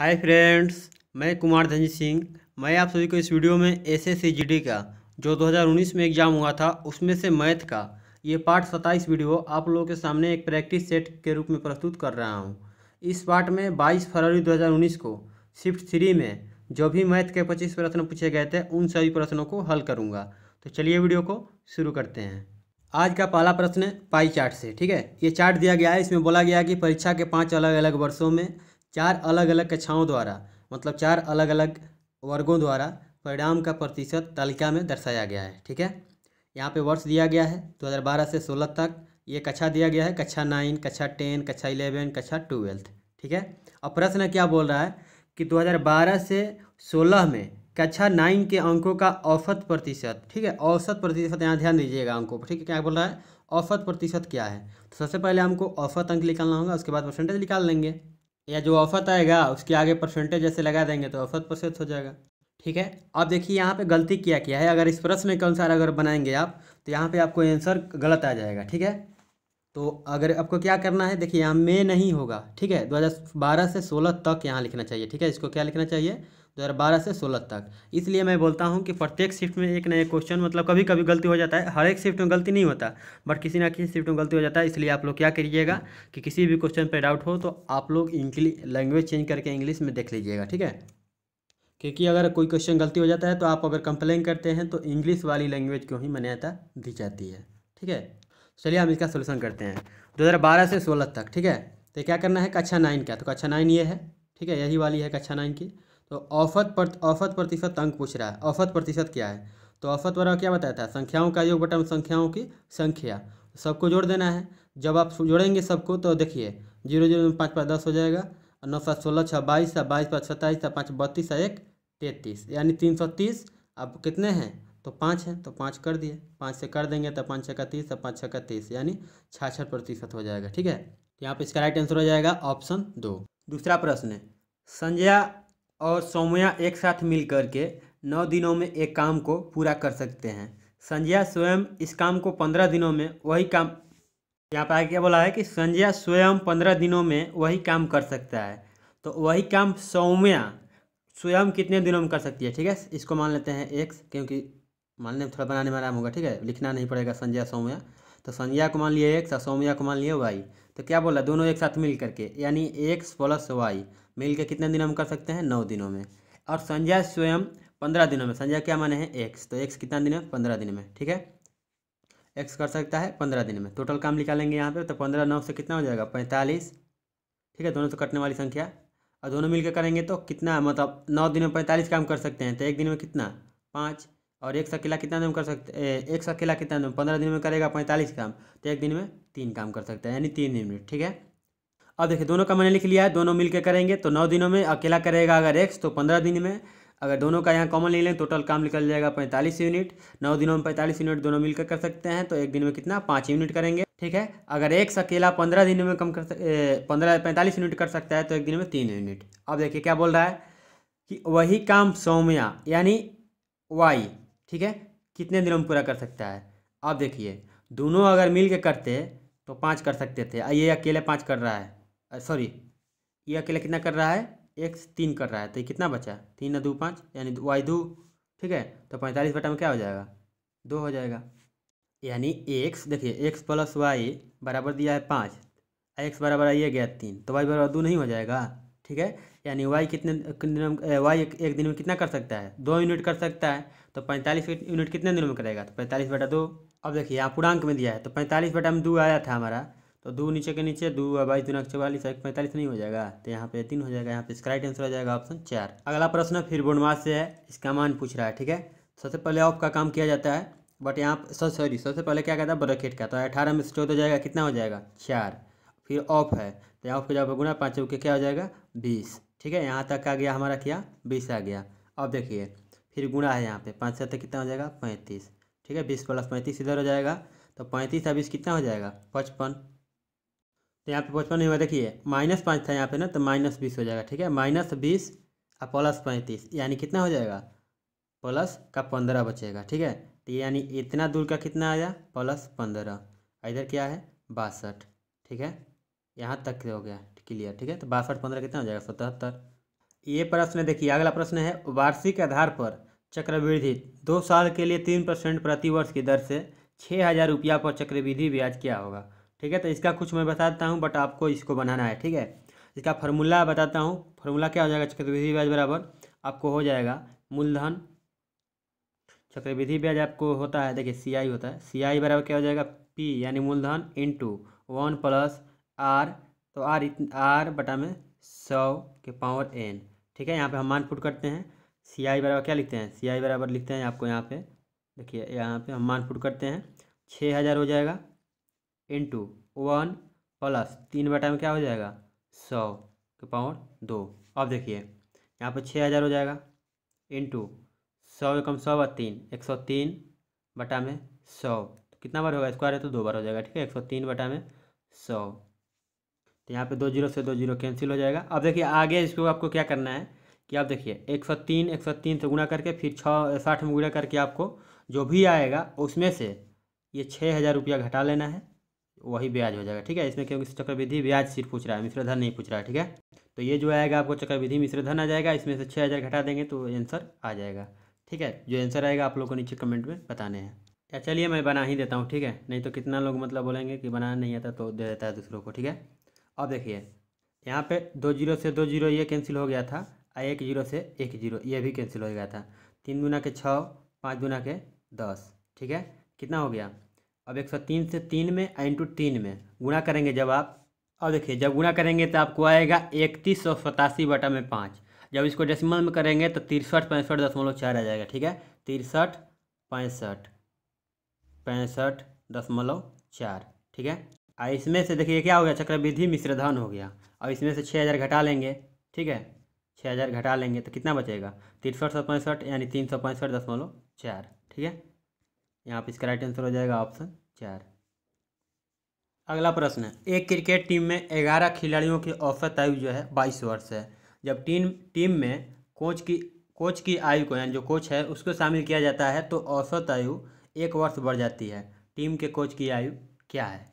hi friends मैं कुमार धनजीत सिंह मैं आप सभी को इस वीडियो में एस एस का जो 2019 में एग्ज़ाम हुआ था उसमें से मैथ का ये पार्ट सत्ताईस वीडियो आप लोगों के सामने एक प्रैक्टिस सेट के रूप में प्रस्तुत कर रहा हूँ इस पार्ट में 22 फरवरी 2019 को शिफ्ट थ्री में जो भी मैथ के 25 प्रश्न पूछे गए थे उन सभी प्रश्नों को हल करूँगा तो चलिए वीडियो को शुरू करते हैं आज का पहला प्रश्न है पाई चार्ट से ठीक है ये चार्ट दिया गया है इसमें बोला गया कि परीक्षा के पाँच अलग अलग वर्षों में चार अलग अलग कक्षाओं द्वारा मतलब चार अलग अलग वर्गों द्वारा परिणाम का प्रतिशत तालिका में दर्शाया गया है ठीक है यहाँ पे वर्ष दिया गया है 2012 से 16 तक ये कक्षा दिया गया है कक्षा नाइन कक्षा टेन कक्षा इलेवन कक्षा ट्वेल्थ ठीक है और प्रश्न क्या बोल रहा है कि 2012 से 16 में कक्षा नाइन के अंकों का औसत प्रतिशत ठीक है औसत प्रतिशत यहाँ ध्यान दीजिएगा अंकों पर ठीक है क्या बोल रहा है औसत प्रतिशत क्या है तो सबसे पहले हमको औसत अंक निकालना होगा उसके बाद परसेंटेज निकाल लेंगे या जो औफत आएगा उसके आगे परसेंटेज जैसे लगा देंगे तो औफत प्रतिशत हो जाएगा ठीक है अब देखिए यहाँ पे गलती क्या किया है अगर इस प्रश्न के अनुसार अगर बनाएंगे आप तो यहाँ पे आपको आंसर गलत आ जाएगा ठीक है तो अगर आपको क्या करना है देखिए यहाँ में नहीं होगा ठीक है दो से सोलह तक यहाँ लिखना चाहिए ठीक है इसको क्या लिखना चाहिए 2012 से 16 तक इसलिए मैं बोलता हूँ कि प्रत्येक शिफ्ट में एक नया क्वेश्चन मतलब कभी कभी गलती हो जाता है हर एक शिफ्ट में गलती नहीं होता बट किसी ना किसी शिफ्ट में गलती हो जाता है इसलिए आप लोग क्या करिएगा कि किसी भी क्वेश्चन पर डाउट हो तो आप लोग लैंग्वेज चेंज करके इंग्लिश में देख लीजिएगा ठीक है क्योंकि अगर कोई क्वेश्चन गलती हो जाता है तो आप अगर कंप्लेन करते हैं तो इंग्लिश वाली लैंग्वेज को ही मान्यता दी जाती है ठीक है चलिए हम इसका सोल्यूशन करते हैं बारह से सोलह तक ठीक है तो क्या करना है कक्षा नाइन का तो कक्षा नाइन ये है ठीक है यही वाली है कक्षा नाइन की तो औफत पर औफत प्रतिशत अंक पूछ रहा है औफत प्रतिशत क्या है तो औसत वर्ग क्या बताया था संख्याओं का योग बटा संख्याओं की संख्या सबको जोड़ देना है जब आप जोड़ेंगे सबको तो देखिए जीरो जीरो में पाँच पाँच दस हो जाएगा और नौ सात सोलह छः बाईस बाईस पाँच सत्ताईस पाँच बत्तीस एक तैंतीस यानी तीन सौ तीस अब कितने हैं तो पाँच हैं तो पाँच कर दिए पाँच से कर देंगे तो पाँच छः का तीस तो पाँच छः का तीस यानी छाछठ प्रतिशत हो जाएगा ठीक है तो यहाँ पर इसका राइट आंसर हो जाएगा ऑप्शन दो दूसरा प्रश्न संजया और सौम्या एक साथ मिलकर के नौ दिनों में एक काम को पूरा कर सकते हैं संजया स्वयं इस काम को पंद्रह दिनों में वही काम यहाँ पर आगे क्या बोला है कि संजया स्वयं पंद्रह दिनों में वही काम कर सकता है तो वही काम सौम्या स्वयं कितने दिनों में कर सकती है ठीक है इसको मान लेते हैं एक्स क्योंकि मानने में थोड़ा बनाने में आराम होगा ठीक है लिखना नहीं पड़ेगा संजया सौम्या तो संजया को मान लिए एक्स और तो सौम्या को मान लिए वाई तो क्या बोला दोनों एक साथ मिल करके यानी एक्स प्लस वाई मिल के कितने दिनों में कर सकते हैं नौ दिनों में और संजय स्वयं पंद्रह दिनों में संजय क्या माने हैं एक्स तो एक्स कितना दिन में पंद्रह दिन में ठीक है एक्स कर सकता है पंद्रह दिन में टोटल काम निकालेंगे यहाँ पे तो पंद्रह नौ से कितना हो जाएगा पैंतालीस ठीक है दोनों से तो कटने वाली संख्या और दोनों मिलकर करेंगे तो कितना मतलब नौ दिन में पैंतालीस काम कर सकते हैं तो एक दिन में कितना पाँच और एक अकेला कितना दिन में कर सकते एक अकेला कितना दिन पंद्रह दिन में करेगा पैंतालीस काम तो एक दिन में तीन काम कर सकते हैं यानी तीन में ठीक है अब देखिए दोनों का मैंने लिख लिया है दोनों मिलकर करेंगे तो नौ दिनों में अकेला करेगा अगर एक्स तो पंद्रह दिन में अगर दोनों का यहाँ कॉमन ले लें टोटल काम निकल जाएगा पैंतालीस यूनिट नौ दिनों में पैंतालीस यूनिट दोनों मिलकर कर सकते हैं तो एक दिन में कितना पाँच यूनिट करेंगे ठीक है अगर एक अकेला पंद्रह दिन में कम कर पंद्रह पैंतालीस यूनिट कर सकता है तो एक दिन में तीन यूनिट अब देखिए क्या बोल रहा है कि वही काम सौम्या यानी वाई ठीक है कितने दिनों में पूरा कर सकता है अब देखिए दोनों अगर मिल के करते तो पाँच कर सकते थे ये अकेले पाँच कर रहा है सॉरी ये अकेला कितना कर रहा है एक्स तीन कर रहा है तो ये कितना बचा तीन ना दो पाँच यानी वाई दो ठीक है तो पैंतालीस बटा में क्या हो जाएगा दो हो जाएगा यानी एक्स देखिए एक्स प्लस वाई बराबर दिया है पाँच एक्स बराबर आइए गया तीन तो वाई बराबर दो नहीं हो जाएगा ठीक है यानी वाई कितने वाई एक, एक दिन में कितना कर सकता है दो यूनिट कर सकता है तो पैंतालीस यूनिट कितने दिनों में करेगा तो पैंतालीस बटा दो अब देखिए यहाँ पूर्णांक में दिया है तो पैंतालीस बटा में दो आया था हमारा तो दो नीचे के नीचे दो बाईस दून चौवालीस एक पैंतालीस नहीं हो जाएगा तो यहाँ पे तीन हो जाएगा यहाँ पे इसका राइट आंसर हो जाएगा ऑप्शन चार अगला प्रश्न फिर बुनवास से है इसका मान पूछ रहा है ठीक है सबसे पहले ऑफ का काम किया जाता है बट यहाँ सॉरी सॉरी सबसे पहले क्या कहता है ब्रकेट का तो अठारह में से चौदह जाएगा कितना हो जाएगा चार फिर ऑफ है तो ऑफ का जब गुना पाँच के क्या हो जाएगा बीस ठीक है यहाँ तक आ गया हमारा क्या बीस आ गया अब देखिए फिर गुणा है यहाँ पे पाँच से तक कितना हो जाएगा पैंतीस ठीक है बीस प्लस पैंतीस इधर हो जाएगा तो पैंतीस या बीस कितना हो जाएगा पचपन तो यहाँ पे पचपन नहीं हुआ देखिए माइनस पाँच था यहाँ पे ना तो माइनस बीस हो जाएगा ठीक है माइनस बीस और प्लस पैंतीस यानी कितना हो जाएगा प्लस का पंद्रह बचेगा ठीक है तो यानी इतना दूर का कितना आया प्लस पंद्रह इधर क्या है बासठ ठीक है यहाँ तक हो गया क्लियर ठीक है तो बासठ पंद्रह कितना हो जाएगा सतहत्तर ये प्रश्न देखिए अगला प्रश्न है वार्षिक आधार पर चक्रवृद्धि दो साल के लिए तीन परसेंट प्रतिवर्ष की दर से छः हज़ार रुपया पर चक्रवृद्धि ब्याज क्या होगा ठीक है तो इसका कुछ मैं बताता हूँ बट आपको इसको बनाना है ठीक है इसका फार्मूला बताता हूँ फार्मूला क्या हो जाएगा चक्रवृद्धि ब्याज बराबर आपको हो जाएगा मूलधन चक्रवृद्धि ब्याज आपको होता है देखिए सी आई होता है सी आई बराबर क्या हो जाएगा पी यानी मूलधन into one plus R तो आर आर बटा में सौ के पावर एन ठीक है यहाँ पे हम मान फुट करते हैं सी आई बराबर क्या लिखते हैं सी आई बराबर लिखते हैं आपको यहाँ पे देखिए यहाँ पे हम मान फुट करते हैं छः हज़ार हो जाएगा इंटू वन प्लस तीन बटा में क्या हो जाएगा सौ के पावर दो अब देखिए यहाँ पर छः हज़ार हो जाएगा इंटू सौ एकम सौ व तीन एक सौ तीन बटा में सौ तो कितना बार होगा स्क्वायर है तो दो बार हो जाएगा ठीक है एक सौ तीन बटा में सौ तो यहाँ पे दो जीरो से दो जीरो कैंसिल हो जाएगा अब देखिए आगे इसको आपको क्या करना है कि आप देखिए एक सौ तीन एक सौ तीन से गुणा करके फिर छः साठ में गुणा करके आपको जो भी आएगा उसमें से ये छः हज़ार रुपया घटा लेना है वही ब्याज हो जाएगा ठीक है इसमें क्योंकि चक्रविधि ब्याज सिर्फ पूछ रहा है मिश्रधन नहीं पूछ रहा है ठीक है तो ये जो आएगा आपको चक्रविधि मिश्रधन आ जाएगा इसमें से छः हज़ार घटा देंगे तो आंसर आ जाएगा ठीक है जो आंसर आएगा आप लोग को नीचे कमेंट में बताने हैं या चलिए मैं बना ही देता हूँ ठीक है नहीं तो कितना लोग मतलब बोलेंगे कि बनाना नहीं आता तो दे देता है दूसरों को ठीक है अब देखिए यहाँ पे दो जीरो से दो जीरो ये कैंसिल हो गया था और एक जीरो से एक जीरो ये भी कैंसिल हो गया था तीन गुना के छः पाँच गुना के दस ठीक है कितना हो गया अब एक सौ तीन से तीन में आ इंटू तीन में गुणा करेंगे जब आप अब देखिए जब गुणा करेंगे तो आपको आएगा इकतीस सौ सतासी बटा में पाँच जब इसको डेसिमल में करेंगे तो तिरसठ पैंसठ दशमलव चार आ जाएगा ठीक है तिरसठ पैंसठ पैंसठ दशमलव चार ठीक है और इसमें से देखिए क्या हो गया चक्रविधि मिश्रधन हो गया और इसमें से छः हज़ार घटा लेंगे ठीक है छः हज़ार घटा लेंगे तो कितना बचेगा तिरसठ सौ पैंसठ यानी तीन सौ पैंसठ दशमलव चार ठीक है यहाँ पर इसका राइट आंसर हो जाएगा ऑप्शन चार अगला प्रश्न एक क्रिकेट टीम में ग्यारह खिलाड़ियों की औसत आयु जो है बाईस वर्ष है जब टीम टीम में कोच की कोच की आयु को यानी जो कोच है उसको शामिल किया जाता है तो औसत आयु एक वर्ष बढ़ जाती है टीम के कोच की आयु क्या है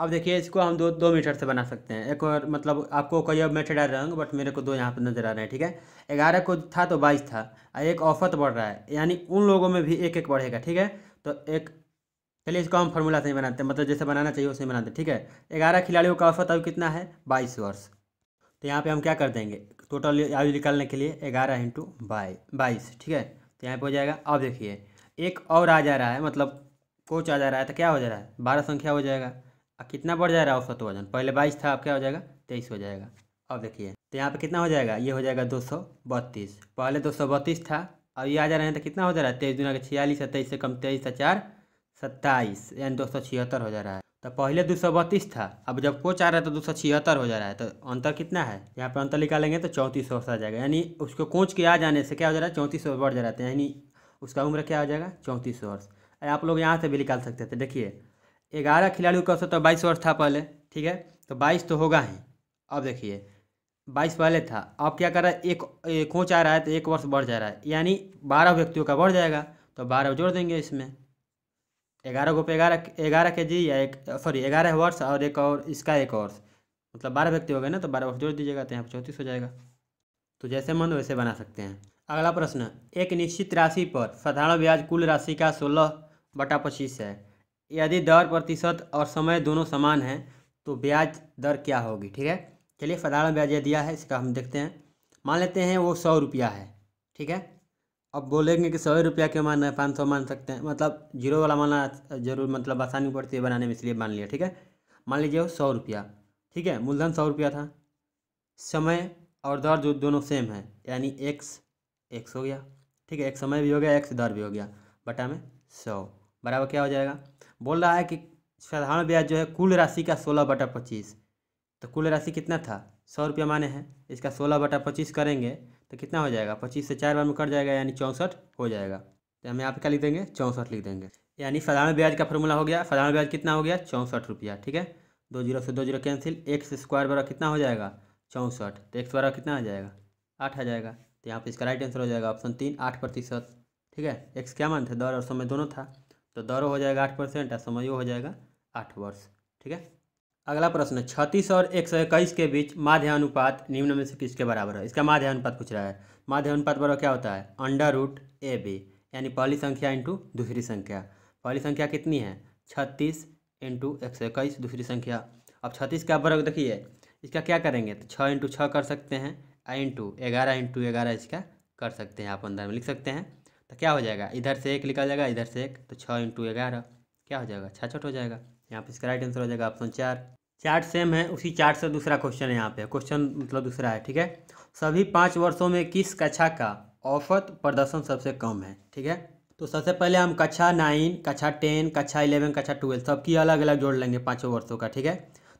अब देखिए इसको हम दो दो मीटर से बना सकते हैं एक और मतलब आपको कई अब मेथड आ रहे होंगे बट मेरे को दो यहाँ पर नज़र आ रहे हैं ठीक है ग्यारह को था तो बाईस था एक औसत तो बढ़ रहा है यानी उन लोगों में भी एक एक बढ़ेगा ठीक है तो एक चलिए इसको हम फॉर्मूला से ही बनाते हैं मतलब जैसे बनाना चाहिए उसे बनाते हैं ठीक है ग्यारह खिलाड़ियों का औसत आयु कितना है बाईस वर्ष तो यहाँ पे हम क्या कर देंगे टोटल आयु निकालने के लिए ग्यारह इंटू बाई बाईस ठीक है तो यहाँ पर हो जाएगा अब देखिए एक और आ जा रहा है मतलब कोच आ जा रहा है तो क्या हो जा रहा है बारह संख्या हो जाएगा अब कितना बढ़ जा रहा है औसत वजन पहले बाईस था अब क्या हो जाएगा तेईस हो जाएगा अब देखिए तो यहाँ पे कितना हो जाएगा ये हो जाएगा दो सौ बत्तीस पहले दो सौ बत्तीस था और ये आ जा रहे हैं तो कितना हो जा रहा है तेईस दुना के छियालीस तेईस से कम तेईस से तो चार सत्ताईस यानी दो सौ छिहत्तर हो जा रहा है तो पहले दो सौ बत्तीस था अब जब कोच आ रहा है तो दो सौ छिहत्तर हो जा रहा है तो अंतर कितना है यहाँ पर अंतर निकालेंगे तो चौंतीस सौ आ जाएगा यानी उसको कोच के आ जाने से क्या हो जा रहा है चौंतीस सौ बढ़ जा रहा है तो यानी उसका उम्र क्या हो जाएगा चौंतीस वर्ष आप लोग यहाँ से भी निकाल सकते थे देखिए ग्यारह खिलाड़ियों का सौ तो बाईस वर्ष था पहले ठीक है तो बाईस तो होगा ही अब देखिए बाईस पहले था अब क्या कर रहा है एक एक कोच आ रहा है तो एक वर्ष बढ़ जा रहा है यानी बारह व्यक्तियों का बढ़ जाएगा तो बारह जोड़ देंगे इसमें ग्यारह गो पे ग्यारह ग्यारह के जी या एक सॉरी ग्यारह वर्ष और एक और इसका एक वर्ष मतलब बारह व्यक्ति हो गए ना तो बारह वर्ष जोड़ दीजिएगा तो यहाँ पर चौंतीस हो जाएगा तो जैसे मन वैसे बना सकते हैं अगला प्रश्न एक निश्चित राशि पर साधारण ब्याज कुल राशि का सोलह बटा पच्चीस है यदि दर प्रतिशत और समय दोनों समान हैं तो ब्याज दर क्या होगी ठीक है चलिए साधारण ब्याज यह दिया है इसका हम देखते हैं मान लेते हैं वो सौ रुपया है ठीक है अब बोलेंगे कि सौ रुपया क्यों मान है पाँच सौ मान सकते हैं मतलब जीरो वाला मानना जरूर मतलब आसानी पड़ती है बनाने में इसलिए मान लिया ठीक है मान लीजिए वो सौ रुपया ठीक है मूलधन सौ रुपया था समय और दर जो दोनों सेम है यानी एक्स एक्स हो गया ठीक है एक समय भी हो गया एक्स दर भी हो गया बटा में सौ बराबर क्या हो जाएगा बोल रहा है कि साधारण ब्याज जो है कुल राशि का सोलह बटा पच्चीस तो कुल राशि कितना था सौ रुपया माने हैं इसका सोलह बटा पच्चीस करेंगे तो कितना हो जाएगा पच्चीस से चार बार में कट जाएगा यानी चौंसठ हो जाएगा तो हम यहाँ क्या लिख देंगे चौंसठ लिख देंगे यानी साधारण ब्याज का फॉर्मूला हो गया साधारण ब्याज कितना हो गया चौंसठ रुपया ठीक है दो जीरो से दो जीरो कैंसिल एक से स्क्वायर बारह कितना हो जाएगा चौंसठ तो एक बारह कितना आ जाएगा आठ आ जाएगा तो यहाँ पर इसका राइट आंसर हो जाएगा ऑप्शन तीन आठ प्रतिशत ठीक है एक्स क्या मान हैं दौर और समय दोनों था तो दौर हो जाएगा आठ परसेंट और समय हो जाएगा आठ वर्ष ठीक है अगला प्रश्न छत्तीस और एक सौ इक्कीस के बीच अनुपात निम्न में से किसके बराबर है इसका अनुपात पूछ रहा है अनुपात बराबर क्या होता है अंडर रूट ए बी यानी पहली संख्या इंटू दूसरी संख्या पहली संख्या कितनी है छत्तीस इंटू एक सौ इक्कीस दूसरी संख्या अब छत्तीस का वर्ग देखिए इसका क्या करेंगे तो छः इंटू छः कर सकते हैं आई इंटू ग्यारह इंटू ग्यारह इसका कर सकते हैं आप अंदर में लिख सकते हैं तो क्या हो जाएगा इधर से एक लिखा जाएगा इधर से एक तो छः इंटू ग्यारह क्या हो जाएगा छः छठ हो जाएगा यहाँ पे इसका राइट आंसर हो जाएगा ऑप्शन चार चार्ट सेम है उसी चार्ट से दूसरा क्वेश्चन है यहाँ पे क्वेश्चन मतलब दूसरा है ठीक है सभी पाँच वर्षों में किस कक्षा का औसत प्रदर्शन सबसे कम है ठीक है तो सबसे पहले हम कक्षा नाइन कक्षा टेन कक्षा इलेवन कक्षा ट्वेल्व सबकी अलग अलग जोड़ लेंगे पाँचों वर्षों का ठीक है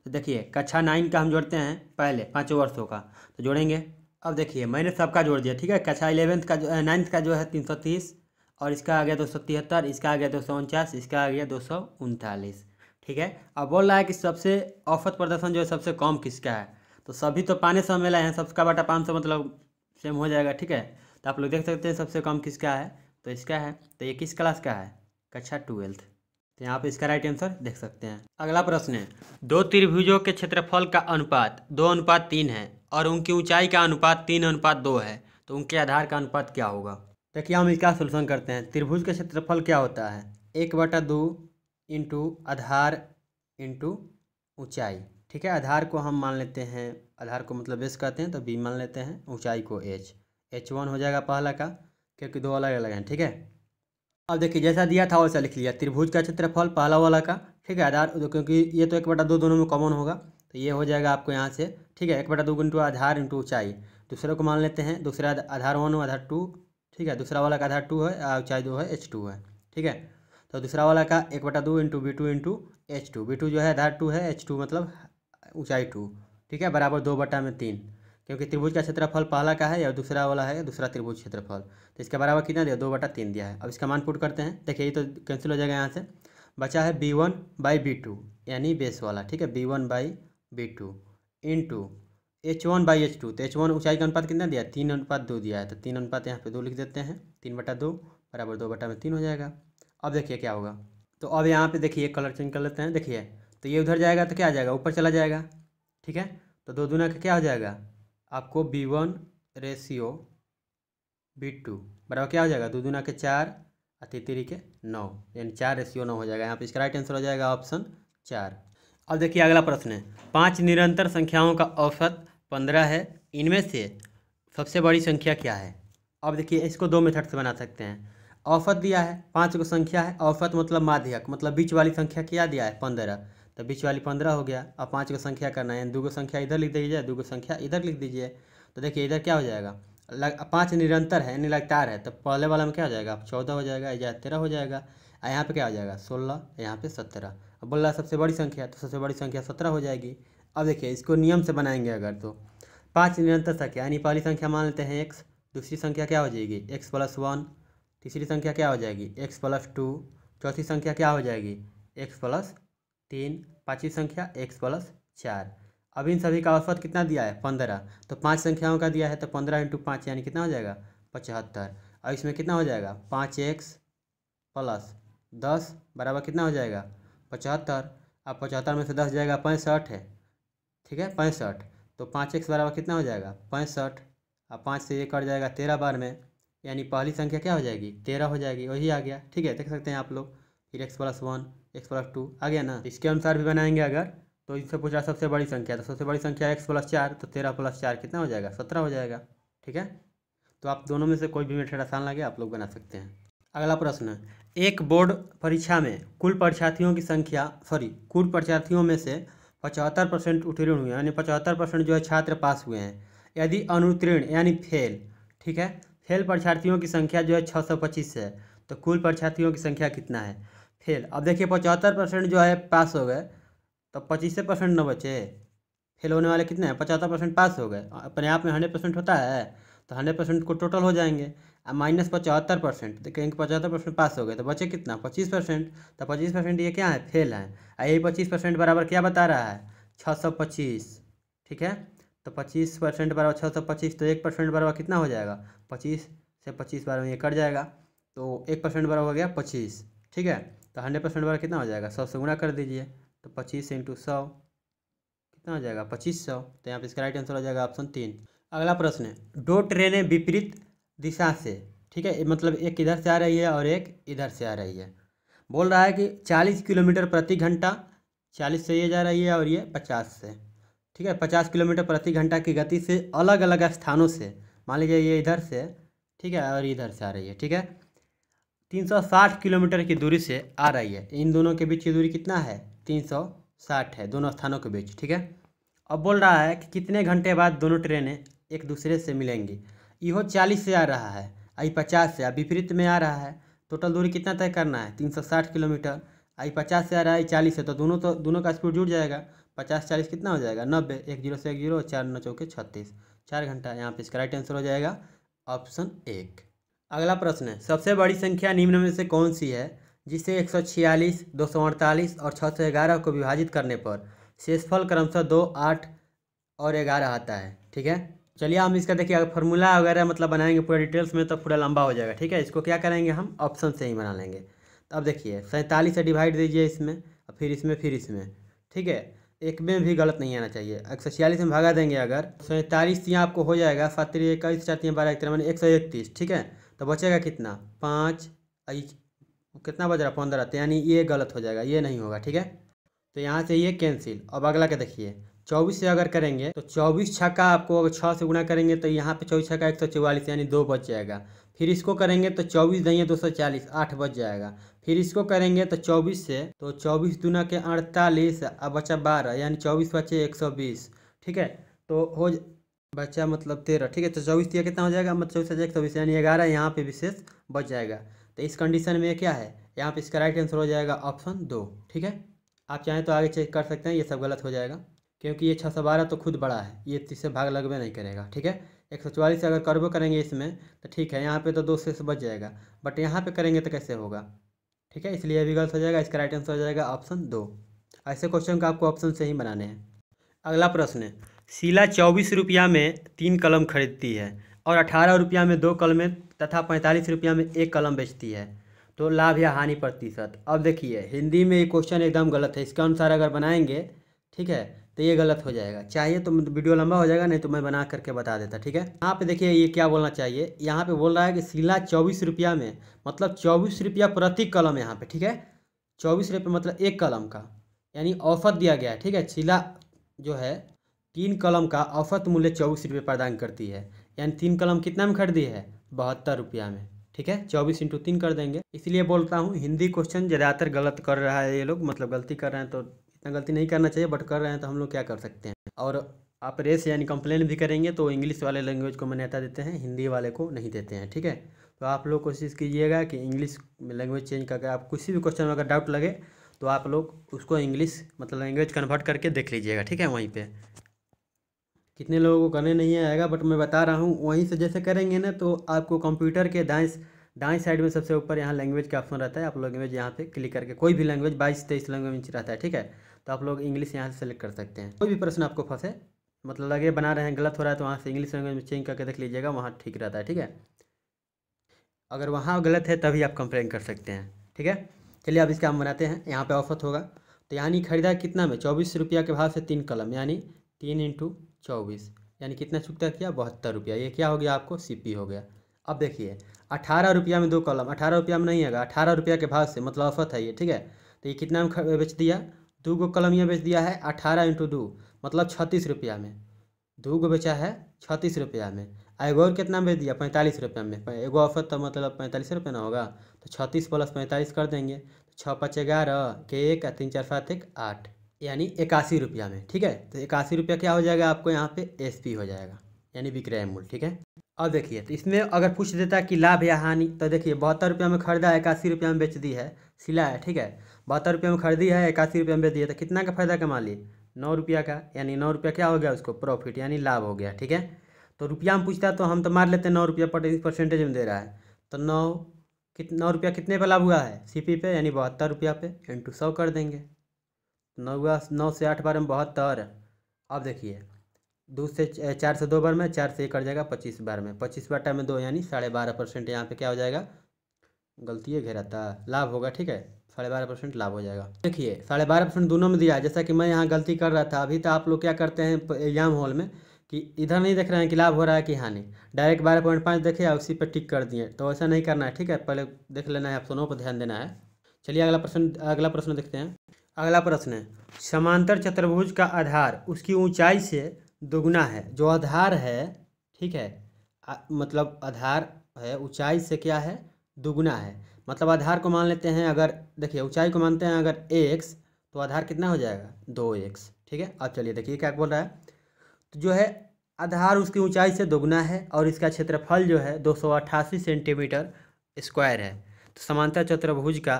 तो देखिए कक्षा नाइन का हम जोड़ते हैं पहले पाँचों वर्षों का तो जोड़ेंगे अब देखिए मैंने सबका जोड़ दिया ठीक है कक्षा इलेवेंथ का नाइन्थ का जो है तीन सौ तीस और इसका आ गया दो सौ तिहत्तर इसका आ गया दो सौ उनचास इसका आ गया दो सौ उनतालीस ठीक है अब बोल रहा है कि सबसे औसत प्रदर्शन जो है सबसे कम किसका है तो सभी तो पाने सौ मिला है सबका बटा पाँच सौ मतलब सेम हो जाएगा ठीक है तो आप लोग देख सकते हैं सबसे कम किसका है तो इसका है तो ये किस क्लास का है कक्षा ट्वेल्थ तो यहाँ पर इसका राइट आंसर देख सकते हैं अगला प्रश्न है दो त्रिभुजों के क्षेत्रफल का अनुपात दो अनुपात तीन है और उनकी ऊंचाई का अनुपात तीन अनुपात दो है तो उनके आधार का अनुपात क्या होगा देखिए हम इसका सोल्यूशन करते हैं त्रिभुज का क्षेत्रफल क्या होता है एक बटा दो इंटू आधार इंटू ऊंचाई ठीक है आधार को हम मान लेते हैं आधार को मतलब बेस कहते हैं तो बी मान लेते हैं ऊंचाई को एच एच वन हो जाएगा पहला का क्योंकि दो अलग अलग हैं ठीक है अब देखिए जैसा दिया था वैसा लिख लिया त्रिभुज का क्षेत्रफल पहला वाला का ठीक है आधार क्योंकि ये तो एक बटा दो दोनों में कॉमन होगा तो ये हो जाएगा आपको यहाँ से ठीक है एक बटा दो इंटू आधार इंटू ऊंचाई दूसरे को मान लेते हैं दूसरा आधार वन आधार टू ठीक है दूसरा वाला का आधार टू है ऊंचाई दो है एच टू है ठीक है तो दूसरा वाला का एक बटा दो into B two into H two B two जो है धार टू है एच टू मतलब ऊंचाई टू ठीक है बराबर दो बटा में तीन क्योंकि त्रिभुज का क्षेत्रफल पहला का है या दूसरा वाला है दूसरा त्रिभुज क्षेत्रफल तो इसका बराबर कितना दिया दो बटा तीन दिया है अब इसका मान पुट करते हैं देखिए ये तो कैंसिल हो जाएगा यहाँ से बचा है B one by B two यानी बेस वाला ठीक है B one by B two into H one by H two तो एच वन ऊंचाई का अनुपात कितना दिया तीन अनुपात दो दिया है तो तीन अनुपात यहाँ पे दो लिख देते हैं तीन बटा दो बराबर दो बटा में तीन हो जाएगा अब देखिए क्या होगा तो अब यहाँ पे देखिए कलर चेंज कर लेते हैं देखिए तो ये उधर जाएगा तो क्या आ जाएगा ऊपर चला जाएगा ठीक है तो दो दुना का क्या हो जाएगा आपको B one ratio B two बराबर क्या हो जाएगा दो दुना के चार अति तिरी के नौ यानी चार रेशियो नौ हो जाएगा यहाँ पे इसका राइट आंसर हो जाएगा ऑप्शन चार अब देखिए अगला प्रश्न है पाँच निरंतर संख्याओं का औसत पंद्रह है इनमें से सबसे बड़ी संख्या क्या है अब देखिए इसको दो मेथड से बना सकते हैं औफत दिया है पाँच को संख्या है औफत मतलब माध्यक मतलब बीच वाली संख्या क्या दिया है पंद्रह तो बीच वाली पंद्रह हो गया अब पाँच को संख्या करना है दो को संख्या इधर लिख दीजिए दो को संख्या इधर लिख दीजिए तो देखिए इधर क्या हो जाएगा लग पाँच निरंतर है यानी लगातार है तो पहले वाला में क्या हो जाएगा चौदह हो जाएगा या तेरह हो जाएगा और यहाँ पे क्या हो जाएगा सोलह यहाँ पे सत्रह अब बोल रहा है सबसे बड़ी संख्या तो सबसे बड़ी संख्या सत्रह हो जाएगी अब देखिए इसको नियम से बनाएंगे अगर तो पाँच निरंतर संख्या यानी पहली संख्या मान लेते हैं एक्स दूसरी संख्या क्या हो जाएगी एक्स प्लस वन तीसरी संख्या क्या हो जाएगी एक्स प्लस टू चौथी संख्या क्या हो जाएगी एक्स प्लस तीन पाँचवीं संख्या एक्स प्लस चार अब इन सभी का औसत कितना दिया है पंद्रह तो पाँच संख्याओं का दिया है तो पंद्रह इंटू पाँच यानी कितना हो जाएगा पचहत्तर और इसमें कितना हो जाएगा पाँच एक्स प्लस दस बराबर कितना हो जाएगा पचहत्तर अब पचहत्तर में से दस जाएगा पैंसठ है ठीक है पैंसठ तो पाँच एक्स बराबर कितना हो जाएगा पैंसठ अब पाँच से ये कट जाएगा तेरह बार में यानी पहली संख्या क्या हो जाएगी तेरह हो जाएगी वही आ गया ठीक है देख सकते हैं आप लोग फिर X plus one X plus two आ गया ना तो इसके अनुसार भी बनाएंगे अगर तो इससे पूछा सबसे बड़ी संख्या तो सबसे बड़ी संख्या एक्स प्लस चार तो तेरह प्लस चार कितना हो जाएगा सत्रह हो जाएगा ठीक है तो आप दोनों में से कोई भी मेथड आसान लगे आप लोग बना सकते हैं अगला प्रश्न एक बोर्ड परीक्षा में कुल परीक्षार्थियों की संख्या सॉरी कुल परीक्षार्थियों में से पचहत्तर परसेंट उत्तीर्ण हुए यानी पचहत्तर परसेंट जो है छात्र पास हुए हैं यदि अनुत्तीर्ण यानी फेल ठीक है फेल परीक्षार्थियों की संख्या जो है पच्चीस है तो कुल परीक्षार्थियों की संख्या कितना है फेल अब देखिए पचहत्तर परसेंट जो है पास हो गए तो पच्चीस परसेंट न बचे फेल होने वाले कितने हैं पचहत्तर परसेंट पास हो गए अपने आप में हंड्रेड परसेंट होता है तो हंड्रेड परसेंट को टोटल हो जाएंगे अब माइनस पचहत्तर परसेंट तो कहेंगे पचहत्तर परसेंट पास हो गए तो बचे कितना पच्चीस परसेंट तो पच्चीस परसेंट ये क्या है फेल है यही पच्चीस परसेंट बराबर क्या बता रहा है छः सौ पच्चीस ठीक है तो पच्चीस परसेंट बराबर छः सौ पच्चीस तो एक परसेंट बराबर कितना हो जाएगा पच्चीस से पच्चीस बारह में ये कट जाएगा तो एक परसेंट बराबर हो गया पच्चीस ठीक है तो हंड्रेड परसेंट बराबर कितना हो जाएगा सौ से गुणा कर दीजिए तो पच्चीस इंटू सौ कितना हो जाएगा पच्चीस सौ तो यहाँ पर इसका राइट आंसर हो जाएगा ऑप्शन तीन अगला प्रश्न है दो ट्रेनें विपरीत दिशा से ठीक है मतलब एक इधर से आ रही है और एक इधर से आ रही है बोल रहा है कि चालीस किलोमीटर प्रति घंटा चालीस से ये जा रही है और ये पचास से ठीक है पचास किलोमीटर प्रति घंटा की गति से अलग अलग स्थानों से मान लीजिए ये इधर से ठीक है और इधर से आ रही है ठीक है तीन सौ साठ किलोमीटर की दूरी से आ रही है इन दोनों के बीच की दूरी कितना है तीन सौ साठ है दोनों स्थानों के बीच ठीक है अब बोल रहा है कि कितने घंटे बाद दोनों ट्रेनें एक दूसरे से मिलेंगी इो चालीस से आ रहा है आई पचास से विपरीत में आ रहा है टोटल दूरी कितना तय करना है तीन सौ साठ किलोमीटर आई पचास से आ रहा है चालीस से तो दोनों तो दोनों का स्पीड जुड़ जाएगा पचास चालीस कितना हो जाएगा नब्बे एक जीरो से एक जीरो चार नौ चौके छत्तीस चार घंटा यहाँ पे इसका राइट आंसर हो जाएगा ऑप्शन एक अगला प्रश्न है सबसे बड़ी संख्या निम्न में से कौन सी है जिसे एक सौ छियालीस दो सौ अड़तालीस और छः सौ ग्यारह को विभाजित करने पर शेषफल क्रमशः दो आठ और ग्यारह आता है ठीक है चलिए हम इसका देखिए अगर फॉर्मूला वगैरह मतलब बनाएंगे पूरा डिटेल्स में तो पूरा लंबा हो जाएगा ठीक है इसको क्या करेंगे हम ऑप्शन से ही बना लेंगे तो अब देखिए सैंतालीस से डिवाइड दीजिए इसमें और फिर इसमें फिर इसमें ठीक है एक में भी गलत नहीं आना चाहिए एक सौ छियालीस में भागा देंगे अगर सैंतालीस यहाँ आपको हो जाएगा सत्र इक्कीस चार तीन बारह एक तिरवन मतलब एक सौ इकतीस ठीक है तो बचेगा कितना पाँच कितना बज रहा पंद्रह तो यानी ये गलत हो जाएगा ये नहीं होगा ठीक है तो यहाँ से ये कैंसिल अब अगला के देखिए चौबीस से अगर करेंगे तो चौबीस छक्का आपको अगर छः से गुणा करेंगे तो यहाँ पे चौबीस छक्का एक सौ चौवालीस यानी दो बच जाएगा फिर इसको करेंगे तो चौबीस दही दो सौ चालीस आठ बच जाएगा फिर इसको करेंगे तो चौबीस से तो चौबीस दुना के अड़तालीस और बचा बारह यानी चौबीस बचे एक सौ बीस ठीक है तो हो बचा मतलब तेरह ठीक है तो चौबीस दिया कितना हो जाएगा मतलब चौबीस एक सौ बीस यानी ग्यारह यहाँ पे विशेष बच जाएगा तो इस कंडीशन में क्या है यहाँ पे इसका राइट आंसर हो जाएगा ऑप्शन दो ठीक है आप चाहें तो आगे चेक कर सकते हैं ये सब गलत हो जाएगा क्योंकि ये छः सौ बारह तो खुद बड़ा है ये तो इससे भाग लगवा नहीं करेगा ठीक है एक सौ चौवालीस अगर कर्बो करेंगे इसमें तो ठीक है यहाँ पे तो दो से बच जाएगा बट यहाँ पे करेंगे तो कैसे होगा ठीक है इसलिए भी गलत हो जाएगा इसका राइट आंसर हो जाएगा ऑप्शन दो ऐसे क्वेश्चन का आपको ऑप्शन से ही बनाने हैं अगला प्रश्न है शीला चौबीस रुपया में तीन कलम खरीदती है और अठारह रुपया में दो कलमें तथा पैंतालीस रुपया में एक कलम बेचती है तो लाभ या हानि प्रतिशत अब देखिए हिंदी में ये क्वेश्चन एकदम गलत है इसके अनुसार अगर बनाएंगे ठीक है तो ये गलत हो जाएगा चाहिए तो मतलब वीडियो लंबा हो जाएगा नहीं तो मैं बना करके बता देता ठीक है यहाँ पे देखिए ये क्या बोलना चाहिए यहाँ पे बोल रहा है कि सिला चौबीस रुपया में मतलब चौबीस रुपया प्रति कलम यहाँ पे ठीक है चौबीस रुपये मतलब एक कलम का यानी औसत दिया गया है ठीक है सिला जो है तीन कलम का औसत मूल्य चौबीस रुपये प्रदान करती है यानी तीन कलम कितना में खरीदी है बहत्तर रुपया में ठीक है चौबीस इंटू तीन कर देंगे इसलिए बोलता हूँ हिंदी क्वेश्चन ज़्यादातर गलत कर रहा है ये लोग मतलब गलती कर रहे हैं तो गलती नहीं करना चाहिए बट कर रहे हैं तो हम लोग क्या कर सकते हैं और आप रेस यानी कंप्लेन भी करेंगे तो इंग्लिश वाले लैंग्वेज को मान्यता देते हैं हिंदी वाले को नहीं देते हैं ठीक है तो आप लोग कोशिश कीजिएगा कि इंग्लिश लैंग्वेज चेंज करके आप किसी भी क्वेश्चन में अगर डाउट लगे तो आप लोग उसको इंग्लिश मतलब लैंग्वेज कन्वर्ट करके देख लीजिएगा ठीक है वहीं पर कितने लोगों को करने नहीं आएगा बट मैं बता रहा हूँ वहीं से जैसे करेंगे ना तो आपको कंप्यूटर के दाएँ दाएँ साइड में सबसे ऊपर यहाँ लैंग्वेज का ऑप्शन रहता है आप लैंग्वेज यहाँ पे क्लिक करके कोई भी लैंग्वेज बाईस तेईस लैंग्वेज रहता है ठीक है तो आप लोग इंग्लिश यहाँ से सेलेक्ट कर सकते हैं कोई भी प्रश्न आपको फंसे मतलब लगे बना रहे हैं गलत हो रहा है तो वहाँ से इंग्लिश लैंग्वेज में चेंज करके देख लीजिएगा वहाँ ठीक रहता है ठीक है अगर वहाँ गलत है तभी आप कंप्लेन कर सकते हैं ठीक है चलिए अब इसका हम बनाते हैं यहाँ पे ऑफर होगा तो यानी खरीदा कितना में चौबीस रुपया के भाव से तीन कलम यानी तीन इंटू चौबीस यानी कितना चुकता किया बहत्तर रुपया ये क्या हो गया आपको सीपी हो गया अब देखिए अठारह रुपया में दो कलम अठारह रुपया में नहीं आएगा अठारह रुपया के भाव से मतलब ऑफर है ये ठीक है तो ये कितना में बेच दिया दो गो कलमिया बेच दिया है अठारह इंटू दो मतलब छत्तीस रुपया में दो गो बेचा है छत्तीस रुपया में एगो और कितना बेच दिया पैंतालीस रुपया में एगो ऑफर तो मतलब पैंतालीस रुपये ना होगा तो छत्तीस प्लस पैंतालीस कर देंगे तो छः पाँच ग्यारह के एक तीन चार सात एक आठ यानी इक्यासी रुपया में ठीक है तो इक्यासी रुपया क्या हो जाएगा आपको यहाँ पे एस पी हो जाएगा यानी विक्रय मूल्य ठीक है अब देखिए तो इसमें अगर पूछ देता है कि लाभ या हानि तो देखिए बहत्तर रुपया में खरीदा इक्यासी रुपया में बेच दी है सिला है ठीक है बहत्तर रुपये में खरीदी है इक्यासी रुपये में बेच दिया तो कितना का फ़ायदा कमा लिए नौ रुपया का यानी नौ रुपया क्या हो गया उसको प्रॉफिट यानी लाभ हो गया ठीक है तो रुपया में पूछता तो हम तो मार लेते हैं नौ रुपया पर परसेंटेज में दे रहा है तो नौ कित नौ रुपया कितने पर लाभ हुआ है सी पी पे यानी बहत्तर रुपया पे इंटू सौ कर देंगे तो नौ हुआ नौ से आठ बार में बहत्तर अब देखिए दो से चार से दो बार में चार से एक कर जाएगा पच्चीस बार में पच्चीस बार टाइम में दो यानी साढ़े बारह परसेंट यहाँ पे क्या हो जाएगा गलती है घेरा था लाभ होगा ठीक है साढ़े बारह परसेंट लाभ हो जाएगा देखिए साढ़े बारह परसेंट दोनों में दिया जैसा कि मैं यहाँ गलती कर रहा था अभी तो आप लोग क्या करते हैं एग्जाम हॉल में कि इधर नहीं देख रहे हैं कि लाभ हो रहा है कि हानि डायरेक्ट बारह पॉइंट पाँच देखे और उसी पर टिक कर दिए तो ऐसा नहीं करना है ठीक है पहले देख लेना है आप सोनों पर ध्यान देना है चलिए अगला प्रश्न अगला प्रश्न देखते हैं अगला प्रश्न है समांतर चतुर्भुज का आधार उसकी ऊंचाई से दोगुना है जो आधार है ठीक है आ, मतलब आधार है ऊंचाई से क्या है दोगुना है मतलब आधार को मान लेते हैं अगर देखिए ऊंचाई को मानते हैं अगर एक्स तो आधार कितना हो जाएगा दो एक्स ठीक है अब चलिए देखिए क्या बोल रहा है तो जो है आधार उसकी ऊंचाई से दोगुना है और इसका क्षेत्रफल जो है दो सेंटीमीटर स्क्वायर है तो समांतर चतुर्भुज का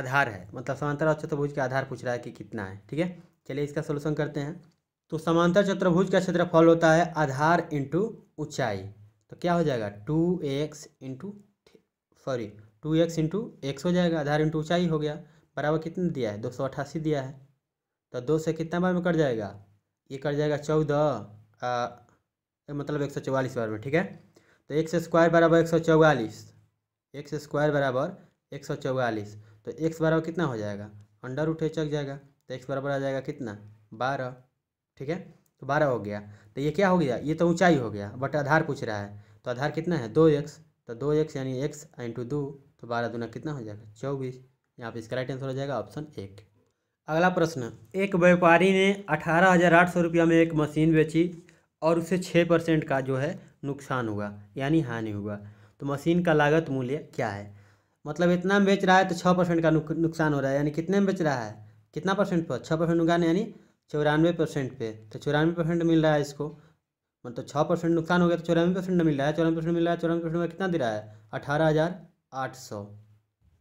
आधार है मतलब समांतर और चतुर्भुज का आधार पूछ रहा है कि कितना है ठीक है चलिए इसका सोल्यूशन करते हैं तो समांतर चतुर्भुज का क्षेत्रफल होता है आधार इंटू ऊंचाई तो क्या हो जाएगा two X into sorry two X into X हो जाएगा आधार इंटू ऊँचाई हो गया बराबर कितना दिया है दो सौ अट्ठासी दिया है तो दो से कितना बार में कट जाएगा ये कट जाएगा चौदह मतलब एक सौ चौवालीस बार में ठीक है तो एक्स स्क्वायर बराबर एक सौ चौवालीस एक्स स्क्वायर बराबर एक सौ चौवालीस तो एक्स बराबर कितना हो जाएगा अंडर उठे चक जाएगा तो एक्स बराबर आ जाएगा कितना बारह ठीक है तो बारह हो गया तो ये क्या हो गया ये तो ऊंचाई हो गया बट आधार पूछ रहा है तो आधार कितना है दो एक्स तो दो एक्स यानी एक्स इंटू दो तो बारह दुना कितना हो जाएगा चौबीस यहाँ पे इसका राइट आंसर हो जाएगा ऑप्शन एक अगला प्रश्न एक व्यापारी ने अठारह हज़ार आठ सौ रुपया में एक मशीन बेची और उसे छः परसेंट का जो है नुकसान हुआ यानी हानि हुआ तो मशीन का लागत मूल्य क्या है मतलब इतना में बेच रहा है तो छः परसेंट का नुकसान हो रहा है यानी कितने में बेच रहा है कितना परसेंट पर छः परसेंट नुकसान यानी चौरानवे परसेंट पे तो चौरानवे परसेंट मिल रहा है इसको मतलब छः परसेंट नुकसान हो गया तो चौरानवे परसेंट मिल रहा है चौरानवे परसेंट मिल रहा है चौरानवे परसेंट में कितना दे रहा है अठारह हज़ार आठ सौ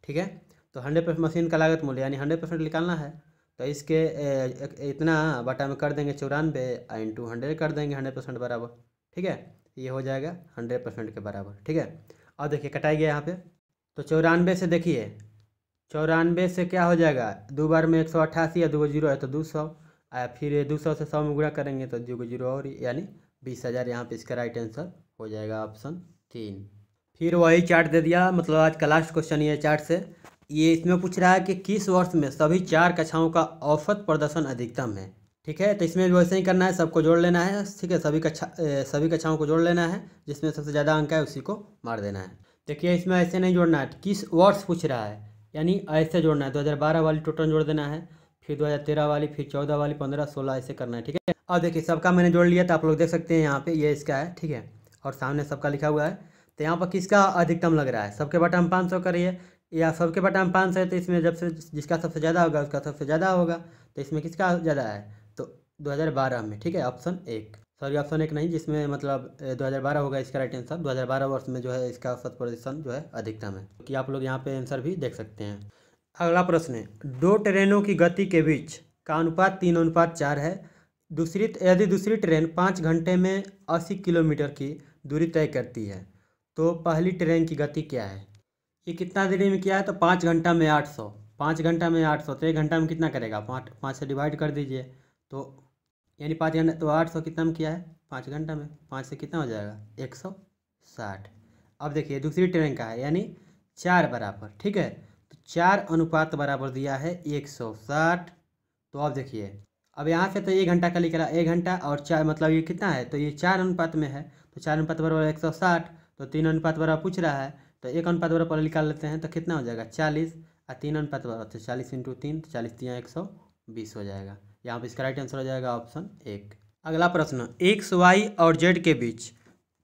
ठीक है तो हंड्रेड परसेंट मशीन का लागत मूल्य यानी हंड्रेड परसेंट निकालना है तो इसके ए, ए, इतना बटा में कर देंगे चौरानवे इन टू हंड्रेड कर देंगे हंड्रेड परसेंट बराबर ठीक है ये हो जाएगा हंड्रेड परसेंट के बराबर ठीक है और देखिए कटाई गया यहाँ पर तो चौरानवे से देखिए चौरानवे से क्या हो जाएगा दो बार में एक सौ अट्ठासी या दो जीरो है तो दो सौ फिर दो सौ से सौ में गुणा करेंगे तो दो जीरो और यानी बीस हज़ार यहाँ पर इसका राइट आंसर हो जाएगा ऑप्शन तीन फिर वही चार्ट दे दिया मतलब आज का लास्ट क्वेश्चन ये चार्ट से ये इसमें पूछ रहा है कि किस वर्ष में सभी चार कक्षाओं का औसत प्रदर्शन अधिकतम है ठीक है तो इसमें भी वैसे ही करना है सबको जोड़ लेना है ठीक है सभी कक्षा सभी कक्षाओं को जोड़ लेना है जिसमें सबसे ज़्यादा अंक है उसी को मार देना है देखिए इसमें ऐसे नहीं जोड़ना है किस वर्ष पूछ रहा है यानी ऐसे जोड़ना है दो वाली टोटल जोड़ देना है फिर दो वाली फिर चौदह वाली पंद्रह सोलह ऐसे करना है ठीक है अब देखिए सबका मैंने जोड़ लिया तो आप लोग देख सकते हैं यहाँ पर ये इसका है ठीक है और सामने सबका लिखा हुआ है तो यहाँ पर किसका अधिकतम लग रहा है सबके बटा में पाँच सौ करिए या सबके बटा में पाँच सौ तो इसमें जब से जिसका सबसे ज़्यादा होगा उसका सबसे ज़्यादा होगा तो इसमें किसका ज़्यादा है तो दो में ठीक है ऑप्शन एक सॉरी ऑप्शन एक नहीं जिसमें मतलब 2012 होगा इसका राइट आंसर 2012 वर्ष में जो है इसका औसत प्रदर्शन जो है अधिकतम है कि आप लोग यहाँ पे आंसर भी देख सकते हैं अगला प्रश्न है दो ट्रेनों की गति के बीच का अनुपात तीन अनुपात चार है दूसरी यदि दूसरी ट्रेन पाँच घंटे में अस्सी किलोमीटर की दूरी तय करती है तो पहली ट्रेन की गति क्या है ये कितना देरी में किया है तो पाँच घंटा में आठ सौ पाँच घंटा में आठ सौ तो एक घंटा में कितना करेगा पाँच पाँच से डिवाइड कर दीजिए तो यानी पाँच घंटा तो आठ सौ कितना में किया है पाँच घंटा में पाँच से कितना हो जाएगा एक सौ साठ अब देखिए दूसरी ट्रेन का है यानी चार बराबर ठीक है तो चार अनुपात बराबर दिया है एक सौ साठ तो अब देखिए अब यहाँ से तो एक घंटा का निकला एक घंटा और चार मतलब ये कितना है तो ये चार अनुपात में है तो चार अनुपात बराबर एक सौ साठ तो तीन अनुपात बराबर पूछ रहा है तो एक अनुपात बराबर पहले निकाल लेते हैं तो कितना हो जाएगा चालीस और तीन अनुपात बराबर तो चालीस इंटू तीन तो चालीस तीन एक सौ बीस हो जाएगा यहाँ पर इसका राइट आंसर हो जाएगा ऑप्शन एक अगला प्रश्न एक्स वाई और जेड के बीच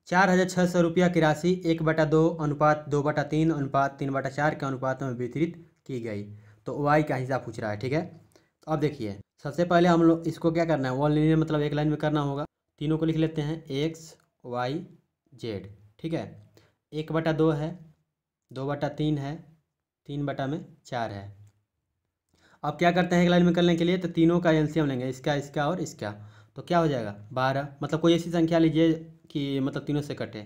चार हज़ार छः सौ रुपया की राशि एक बटा दो अनुपात दो बटा तीन अनुपात तीन बटा चार के अनुपात में वितरित की गई तो वाई का हिसाब पूछ रहा है ठीक है तो अब देखिए सबसे पहले हम लोग इसको क्या करना है वन लीनियर मतलब एक लाइन में करना होगा तीनों को लिख लेते हैं एक्स वाई जेड ठीक है एक बटा दो है दो बटा तीन है तीन बटा में चार है अब क्या करते हैं एक लाइन में करने के लिए तो तीनों का एलसीएम लेंगे इसका इसका और इसका तो क्या हो जाएगा बारह मतलब कोई ऐसी संख्या लीजिए कि मतलब तीनों से कटे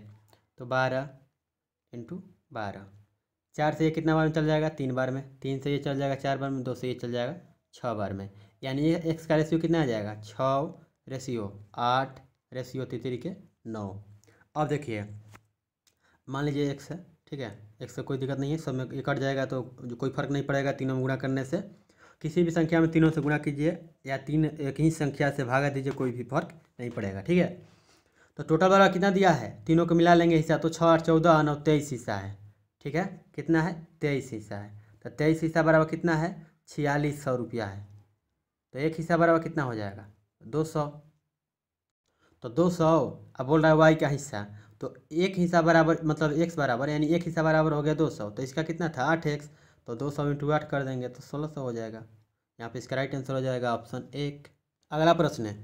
तो बारह इंटू बारह चार से ये कितना बार में चल जाएगा तीन बार में तीन से ये चल जाएगा चार बार में दो से ये चल जाएगा छः बार में यानी ये एक्स का रेशियो कितना आ जाएगा छ रेशियो आठ रेशियो तितरी के नौ अब देखिए मान लीजिए एक्स है ठीक है एक्स से कोई दिक्कत नहीं है सब में ये कट जाएगा तो कोई फर्क नहीं पड़ेगा तीनों में गुणा करने से किसी भी संख्या में तीनों से गुणा कीजिए या तीन एक ही संख्या से भागा दीजिए कोई भी फर्क नहीं पड़ेगा ठीक है तो टोटल वाला कितना दिया है तीनों को मिला लेंगे हिस्सा तो छः आठ चौदह नौ तेईस हिस्सा है ठीक है कितना है तेईस हिस्सा है तो तेईस हिस्सा बराबर कितना है छियालीस सौ रुपया है तो एक हिस्सा बराबर कितना हो जाएगा दो सौ तो दो सौ अब बोल रहा है वाई का हिस्सा तो एक हिस्सा बराबर मतलब एक्स बराबर यानी एक हिस्सा बराबर हो गया दो सौ तो इसका कितना था आठ एक्स तो दो सौ इंटू आठ कर देंगे तो सोलह सौ हो जाएगा यहाँ पे इसका राइट आंसर हो जाएगा ऑप्शन एक अगला प्रश्न है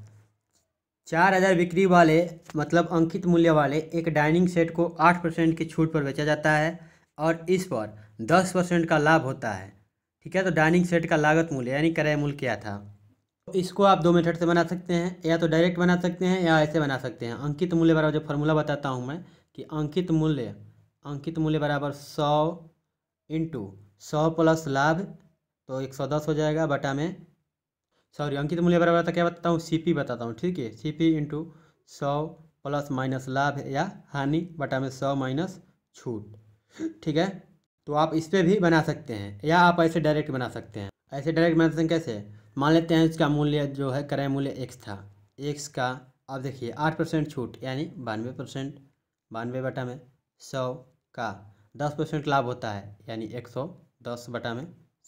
चार हज़ार बिक्री वाले मतलब अंकित मूल्य वाले एक डाइनिंग सेट को आठ परसेंट की छूट पर बेचा जाता है और इस पर दस परसेंट का लाभ होता है ठीक है तो डाइनिंग सेट का लागत मूल्य यानी क्रय मूल्य क्या था इसको आप दो मेथड से बना सकते हैं या तो डायरेक्ट बना सकते हैं या ऐसे बना सकते हैं अंकित मूल्य बराबर जो फॉर्मूला बताता हूँ मैं कि अंकित मूल्य अंकित मूल्य बराबर सौ इंटू सौ प्लस लाभ तो एक सौ दस हो जाएगा बटा में सॉरी अंकित मूल्य बराबर तो क्या बताता हूँ सी पी बताता हूँ ठीक है सी पी इंटू सौ प्लस माइनस लाभ या हानि बटा में सौ माइनस छूट ठीक है तो आप इस पर भी बना सकते हैं या आप ऐसे डायरेक्ट बना सकते हैं ऐसे डायरेक्ट बना सकते हैं कैसे मान लेते हैं इसका मूल्य जो है क्रय मूल्य एक्स था एक्स का अब देखिए आठ परसेंट छूट यानी बानवे परसेंट बानवे बटा में सौ का दस परसेंट लाभ होता है यानी एक सौ दस बटा में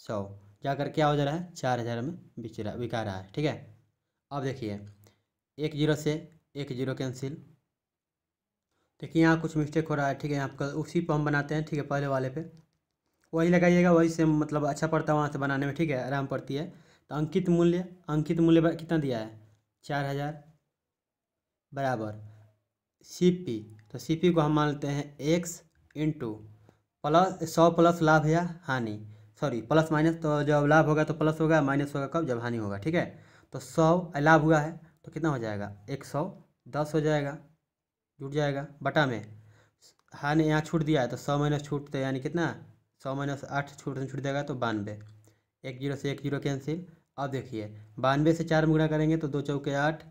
सौ जाकर क्या हो जा रहा है चार हज़ार में बिच रहा बिका रहा है ठीक है अब देखिए एक जीरो से एक जीरो कैंसिल देखिए यहाँ कुछ मिस्टेक हो रहा है ठीक है यहाँ पर उसी पर हम बनाते हैं ठीक है पहले वाले पे वही लगाइएगा वही से मतलब अच्छा पड़ता है वहाँ से बनाने में ठीक है आराम पड़ती है तो अंकित मूल्य अंकित मूल्य कितना दिया है चार हज़ार बराबर सी पी तो सी पी को हम मान लेते हैं एक्स इंटू प्लस सौ प्लस लाभ या हानि सॉरी प्लस माइनस तो जब लाभ होगा तो प्लस होगा माइनस होगा कब जब हानि होगा ठीक है तो सौ लाभ हुआ है तो कितना हो जाएगा एक सौ दस हो जाएगा जुट जाएगा बटा में हानि यहाँ छूट दिया है तो सौ माइनस छूटते तो यानी कितना सौ माइनस आठ छूट छूट देगा तो बानवे एक जीरो से एक जीरो कैंसिल अब देखिए बानवे से चार में करेंगे तो दो चौके आठ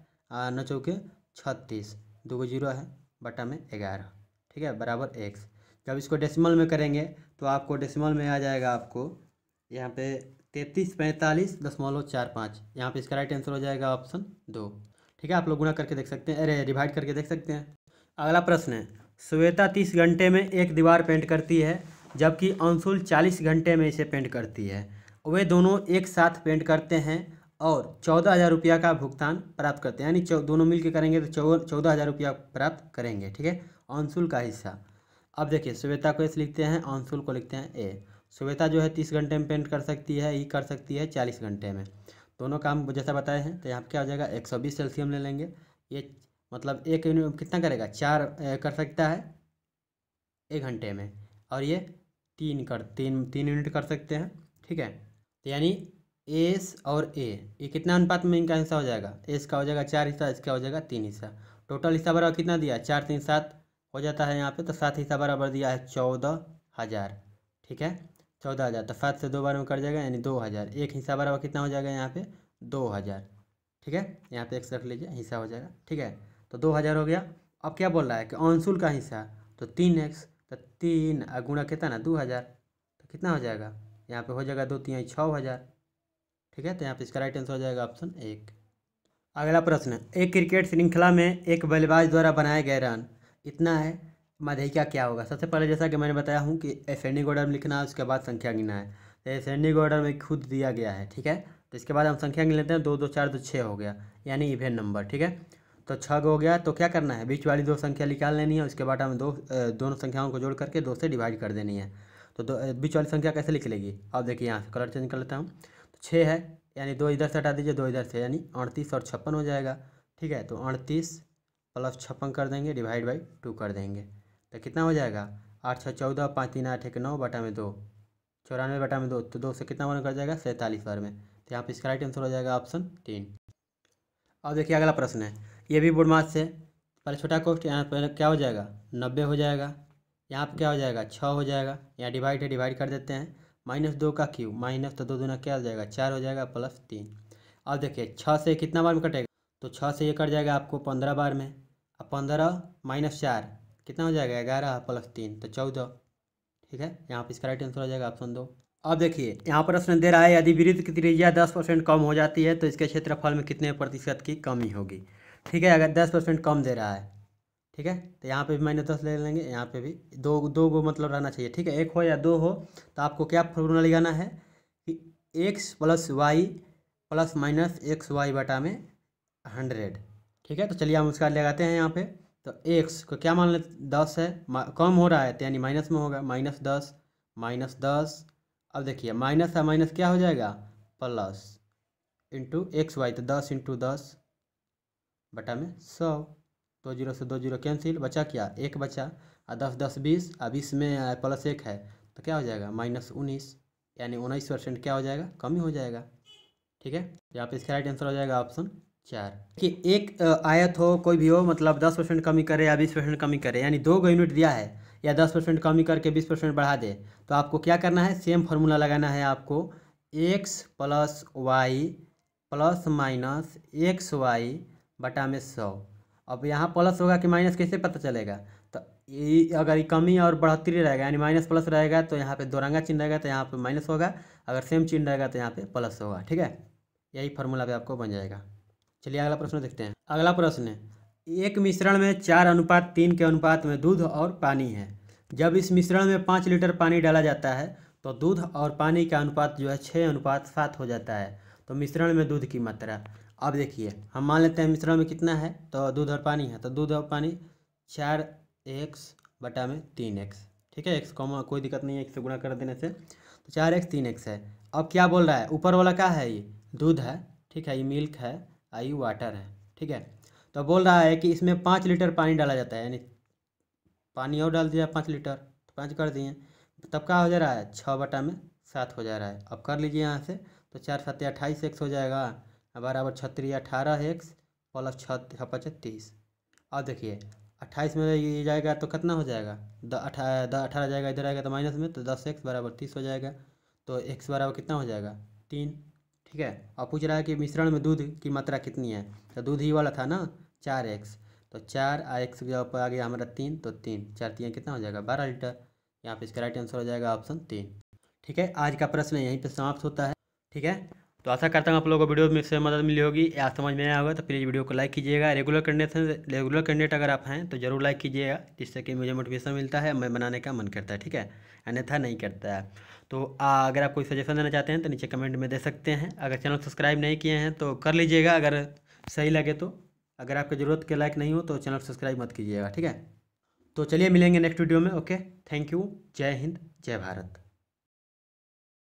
नौ चौके छत्तीस दो को जीरो है बटा में ग्यारह ठीक है बराबर एक्स जब इसको डेसिमल में करेंगे तो आपको डेसिमल में आ जाएगा आपको यहाँ पे तैंतीस पैंतालीस दशमलव चार पाँच यहाँ पर इसका राइट आंसर हो जाएगा ऑप्शन दो ठीक है आप लोग गुणा करके देख सकते हैं अरे डिवाइड करके देख सकते हैं अगला प्रश्न है श्वेता तीस घंटे में एक दीवार पेंट करती है जबकि अंशुल चालीस घंटे में इसे पेंट करती है वे दोनों एक साथ पेंट करते हैं और चौदह हज़ार रुपया का भुगतान प्राप्त करते हैं यानी दोनों मिलकर करेंगे तो चौ चौदह हज़ार रुपया प्राप्त करेंगे ठीक है अंशुल का हिस्सा अब देखिए सुवेता को इस लिखते हैं अंशुल को लिखते हैं ए सुवेता जो है तीस घंटे में पेंट कर सकती है ई कर सकती है चालीस घंटे में दोनों काम जैसा बताए हैं तो यहाँ क्या हो जाएगा एक सौ बीस सेल्सियम ले लेंगे ये मतलब एक यूनिट कितना करेगा चार कर सकता है एक घंटे में और ये तीन कर तीन तीन यूनिट कर सकते हैं ठीक है तो यानी एस और ए ये कितना अनुपात में इनका हिस्सा हो जाएगा एस का हो जाएगा चार हिस्सा इसका हो जाएगा तीन हिस्सा टोटल हिस्सा बराबर कितना दिया चार तीन सात हो जाता है यहाँ पे तो सात हिस्सा बराबर दिया है चौदह हज़ार ठीक है चौदह हज़ार तो सात से दो बार में कर जाएगा यानी दो हज़ार एक हिस्सा बराबर कितना हो जाएगा यहाँ पे दो हज़ार ठीक है यहाँ पे एक्स रख लीजिए हिस्सा हो जाएगा ठीक है तो दो हज़ार हो गया अब क्या बोल रहा है कि अंशुल का हिस्सा तो तीन एक्स तो तीन गुणा कितना ना दो हज़ार तो कितना हो जाएगा यहाँ पे हो जाएगा दो तीन छः हज़ार ठीक है तो यहाँ पे इसका राइट आंसर हो जाएगा ऑप्शन एक अगला प्रश्न एक क्रिकेट श्रृंखला में एक बल्लेबाज द्वारा बनाए गए रन इतना है मधेका क्या होगा सबसे पहले जैसा कि मैंने बताया हूँ कि एसेंडिंग ऑर्डर में लिखना है उसके बाद संख्या गिना है तो एसेंडिंग ऑर्डर में खुद दिया गया है ठीक है तो इसके बाद हम संख्या गिन लेते हैं दो दो चार दो छः हो गया यानी इवेन नंबर ठीक है तो छः हो गया तो क्या करना है बीच वाली दो संख्या निकाल लेनी है उसके बाद हमें दो दोनों संख्याओं को जोड़ करके दो से डिवाइड कर देनी है तो बीच वाली संख्या कैसे निकलेगी अब देखिए यहाँ से कलर चेंज कर लेता हूँ तो छः है यानी दो इधर से हटा दीजिए दो इधर से यानी अड़तीस और छप्पन हो जाएगा ठीक है तो अड़तीस प्लस छप्पन कर देंगे डिवाइड बाई टू कर देंगे तो कितना हो जाएगा आठ छः चौदह पाँच तीन आठ एक नौ बटा में दो चौरानवे बटा में दो तो दो से कितना वन कर जाएगा सैंतालीस बार में तो यहाँ पर इसका राइट आंसर हो जाएगा ऑप्शन तीन अब देखिए अगला प्रश्न है ये भी बुढ़मास से पहले छोटा कोष्ट यहाँ पर क्या हो जाएगा नब्बे हो जाएगा यहाँ पर क्या हो जाएगा छः हो जाएगा यहाँ डिवाइड है डिवाइड कर देते हैं माइनस दो का क्यू माइनस तो दो दूना क्या हो जाएगा चार हो जाएगा प्लस तीन अब देखिए छः से कितना बार में कटेगा तो छः से ये कट जाएगा आपको पंद्रह बार में अब पंद्रह माइनस चार कितना हो जाएगा ग्यारह प्लस तीन तो चौदह ठीक है यहाँ पर इसका राइट आंसर हो जाएगा ऑप्शन दो अब देखिए यहाँ पर प्रश्न दे रहा है यदि विरुद्ध की त्रिज्या दस परसेंट कम हो जाती है तो इसके क्षेत्रफल में कितने प्रतिशत की कमी होगी ठीक है अगर दस परसेंट कम दे रहा है ठीक है तो यहाँ पे भी माइनस दस ले लेंगे यहाँ पे भी दो दो गो मतलब रहना चाहिए ठीक है एक हो या दो हो तो आपको क्या फॉर्मूला लगाना है कि X plus Y plus minus X Y बटा में हंड्रेड ठीक है तो चलिए हम उसका लगाते हैं यहाँ पे तो एक्स को क्या मान लें दस है कम हो रहा है तो यानी माइनस में होगा माइनस दस माइनस दस अब देखिए माइनस है माइनस क्या हो जाएगा प्लस इंटू एक्स वाई तो दस इंटू दस बटा में सौ दो जीरो से दो जीरो कैंसिल बचा क्या एक बचा और दस दस बीस और बीस में प्लस एक है तो क्या हो जाएगा माइनस उन्नीस यानी उन्नीस परसेंट क्या हो जाएगा कम ही हो जाएगा ठीक है तो यहाँ पे इसका राइट आंसर हो जाएगा ऑप्शन चार कि एक आयत हो कोई भी हो मतलब दस परसेंट कमी करे या बीस परसेंट कमी करे यानी दो गो यूनिट दिया है या दस परसेंट कमी करके बीस परसेंट बढ़ा दे तो आपको क्या करना है सेम फार्मूला लगाना है आपको X plus Y plus minus X Y बटा में सौ अब यहाँ प्लस होगा कि माइनस कैसे पता चलेगा तो ये अगर ये कमी और बढ़ोतरी रहेगा यानी माइनस प्लस रहेगा तो यहाँ पे दोरंगा चिन्ह रहेगा तो यहाँ पे माइनस होगा अगर सेम चिन्ह रहेगा तो यहाँ पे प्लस होगा ठीक है यही फार्मूला भी आपको बन जाएगा चलिए अगला प्रश्न देखते हैं अगला प्रश्न एक मिश्रण में चार अनुपात तीन के अनुपात में दूध और पानी है जब इस मिश्रण में पाँच लीटर पानी डाला जाता है तो दूध और पानी का अनुपात जो है छः अनुपात सात हो जाता है तो मिश्रण में दूध की मात्रा अब देखिए हम मान लेते हैं मिश्रण में कितना है तो दूध और पानी है तो दूध और पानी चार एक्स बटा में तीन एक्स ठीक है एक्स कॉमन कोई दिक्कत नहीं है एक से गुणा कर देने से तो चार एक्स तीन एक्स है अब क्या बोल रहा है ऊपर वाला क्या है ये दूध है ठीक है ये मिल्क है आई ये वाटर है ठीक है तो बोल रहा है कि इसमें पाँच लीटर पानी डाला जाता है यानी पानी और डाल दिया पाँच लीटर तो पाँच कर दिए तब क्या हो जा रहा है छः बटा में सात हो जा रहा है अब कर लीजिए यहाँ से तो चार सात अट्ठाईस एक्स हो जाएगा बराबर छत्तीस अठारह एक्स प्लस छः पचे तीस अब देखिए अट्ठाईस में ये जाएगा तो कितना हो जाएगा द अठा द अठारह जाएगा इधर आएगा तो माइनस में तो दस एक्स बराबर तीस हो जाएगा तो एक्स बराबर कितना हो जाएगा तीन ठीक है और पूछ रहा है कि मिश्रण में दूध की मात्रा कितनी है तो दूध ही वाला था ना चार एक्स तो चार एक्स के ऊपर आ गया हमारा तीन तो तीन चार तीन कितना हो जाएगा बारह लीटर यहाँ पे इसका राइट आंसर हो जाएगा ऑप्शन तीन ठीक है आज का प्रश्न यहीं पर समाप्त होता है ठीक है तो आशा करता हूँ आप लोगों को वीडियो में से मदद मिली होगी या समझ में आया होगा तो प्लीज़ वीडियो को लाइक कीजिएगा रेगुलर कैंडिडेट रेगुलर कैंडिडेट अगर आप हैं तो जरूर लाइक कीजिएगा जिससे कि मुझे मोटिवेशन मिलता है मैं बनाने का मन करता है ठीक है अन्यथा नहीं करता है तो आ, अगर आप कोई सजेशन देना चाहते हैं तो नीचे कमेंट में दे सकते हैं अगर चैनल सब्सक्राइब नहीं किए हैं तो कर लीजिएगा अगर सही लगे तो अगर आपकी ज़रूरत के लायक नहीं हो तो चैनल सब्सक्राइब मत कीजिएगा ठीक है तो चलिए मिलेंगे नेक्स्ट वीडियो में ओके थैंक यू जय हिंद जय भारत